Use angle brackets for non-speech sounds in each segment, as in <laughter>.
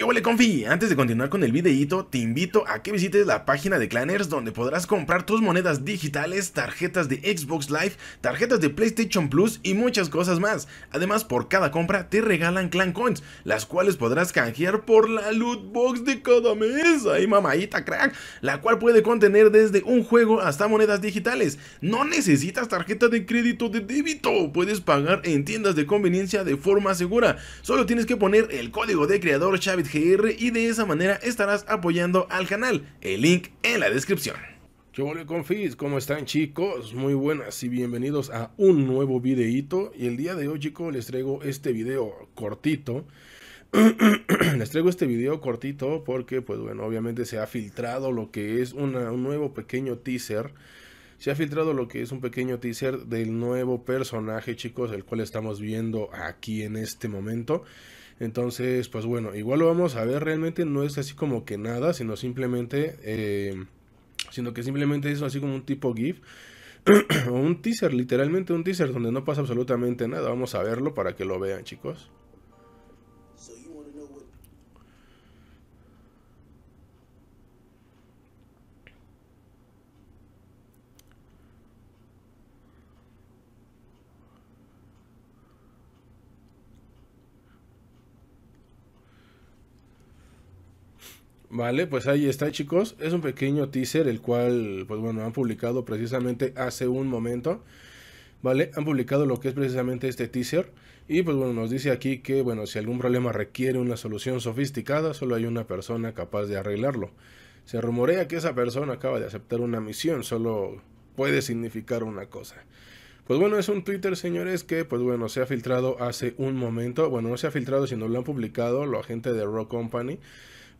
¿Qué le confi? Antes de continuar con el videíto, te invito a que visites la página de Claners donde podrás comprar tus monedas digitales, tarjetas de Xbox Live, tarjetas de PlayStation Plus y muchas cosas más. Además, por cada compra te regalan Clan Coins, las cuales podrás canjear por la loot box de cada mes. ¡Ay, mamadita crack! La cual puede contener desde un juego hasta monedas digitales. No necesitas tarjeta de crédito de débito, puedes pagar en tiendas de conveniencia de forma segura. Solo tienes que poner el código de creador Chavit y de esa manera estarás apoyando al canal. El link en la descripción. Yo volví Fizz, ¿cómo están chicos? Muy buenas y bienvenidos a un nuevo videito. y el día de hoy chicos les traigo este video cortito <clears throat> les traigo este video cortito porque pues bueno obviamente se ha filtrado lo que es un nuevo pequeño teaser se ha filtrado lo que es un pequeño teaser del nuevo personaje chicos el cual estamos viendo aquí en este momento entonces, pues bueno, igual lo vamos a ver, realmente no es así como que nada, sino simplemente, eh, sino que simplemente es así como un tipo GIF. <clears throat> o un teaser, literalmente un teaser donde no pasa absolutamente nada. Vamos a verlo para que lo vean, chicos. Vale, pues ahí está chicos, es un pequeño teaser el cual, pues bueno, han publicado precisamente hace un momento, ¿vale? Han publicado lo que es precisamente este teaser y pues bueno, nos dice aquí que, bueno, si algún problema requiere una solución sofisticada, solo hay una persona capaz de arreglarlo. Se rumorea que esa persona acaba de aceptar una misión, solo puede significar una cosa. Pues bueno, es un Twitter, señores, que pues bueno, se ha filtrado hace un momento. Bueno, no se ha filtrado, sino lo han publicado lo agente de Rock Company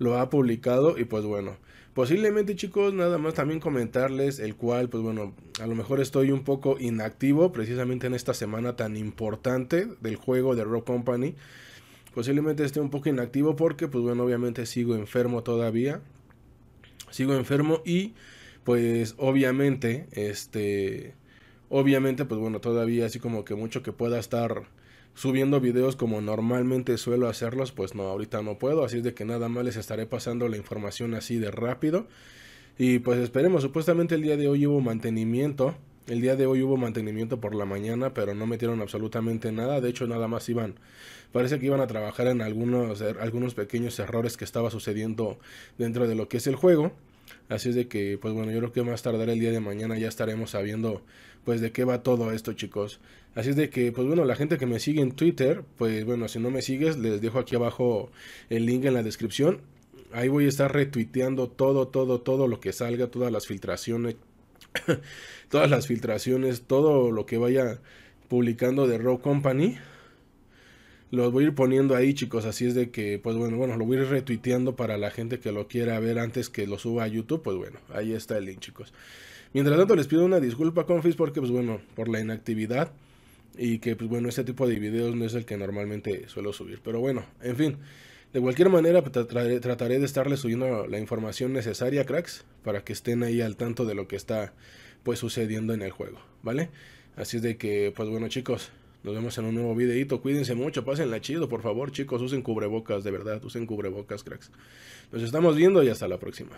lo ha publicado y pues bueno, posiblemente chicos, nada más también comentarles el cual, pues bueno, a lo mejor estoy un poco inactivo precisamente en esta semana tan importante del juego de Rock Company. Posiblemente esté un poco inactivo porque pues bueno, obviamente sigo enfermo todavía. Sigo enfermo y pues obviamente este Obviamente, pues bueno, todavía así como que mucho que pueda estar subiendo videos como normalmente suelo hacerlos, pues no, ahorita no puedo, así es de que nada más les estaré pasando la información así de rápido. Y pues esperemos, supuestamente el día de hoy hubo mantenimiento, el día de hoy hubo mantenimiento por la mañana, pero no metieron absolutamente nada. De hecho, nada más iban. Parece que iban a trabajar en algunos, algunos pequeños errores que estaba sucediendo dentro de lo que es el juego. Así es de que, pues bueno, yo creo que más tardar el día de mañana ya estaremos sabiendo, pues, de qué va todo esto, chicos. Así es de que, pues bueno, la gente que me sigue en Twitter, pues bueno, si no me sigues, les dejo aquí abajo el link en la descripción. Ahí voy a estar retuiteando todo, todo, todo lo que salga, todas las filtraciones, <coughs> todas las filtraciones, todo lo que vaya publicando de Raw Company los voy a ir poniendo ahí, chicos. Así es de que, pues bueno, bueno, lo voy a ir retuiteando para la gente que lo quiera ver antes que lo suba a YouTube. Pues bueno, ahí está el link, chicos. Mientras tanto, les pido una disculpa, Confis, porque, pues bueno, por la inactividad. Y que, pues bueno, este tipo de videos no es el que normalmente suelo subir. Pero bueno, en fin. De cualquier manera, pues, trataré, trataré de estarles subiendo la información necesaria, cracks, para que estén ahí al tanto de lo que está, pues, sucediendo en el juego, ¿vale? Así es de que, pues bueno, chicos, nos vemos en un nuevo videito. Cuídense mucho, pásenla chido, por favor, chicos. Usen cubrebocas, de verdad. Usen cubrebocas, cracks. Nos estamos viendo y hasta la próxima.